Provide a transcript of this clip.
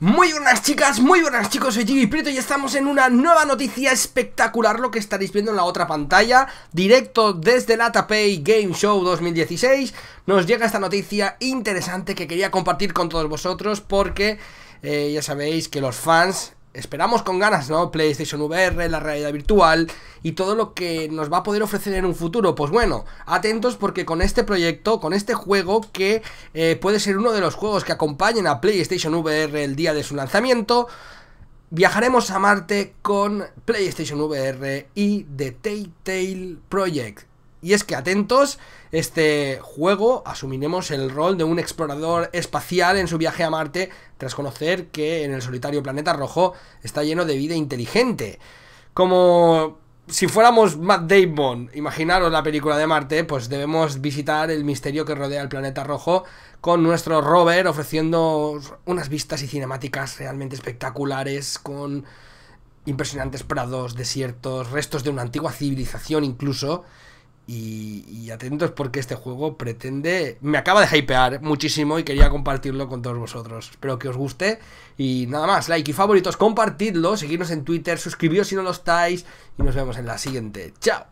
Muy buenas chicas, muy buenas chicos, soy Jiggy Prieto y estamos en una nueva noticia espectacular, lo que estaréis viendo en la otra pantalla, directo desde la Atapay Game Show 2016, nos llega esta noticia interesante que quería compartir con todos vosotros porque eh, ya sabéis que los fans esperamos con ganas, ¿no? PlayStation VR, la realidad virtual y todo lo que nos va a poder ofrecer en un futuro. Pues bueno, atentos porque con este proyecto, con este juego que eh, puede ser uno de los juegos que acompañen a PlayStation VR el día de su lanzamiento, viajaremos a Marte con PlayStation VR y The Telltale Project. Y es que atentos, este juego asumiremos el rol de un explorador espacial en su viaje a Marte tras conocer que en el solitario planeta rojo está lleno de vida inteligente. Como si fuéramos Matt Damon, imaginaros la película de Marte, pues debemos visitar el misterio que rodea el planeta rojo con nuestro rover ofreciendo unas vistas y cinemáticas realmente espectaculares con impresionantes prados, desiertos, restos de una antigua civilización incluso. Y, atentos porque este juego pretende. Me acaba de hypear muchísimo y quería compartirlo con todos vosotros. Espero que os guste. Y nada más, like y favoritos, compartidlo, seguidnos en Twitter, suscribíos si no lo estáis. Y nos vemos en la siguiente. ¡Chao!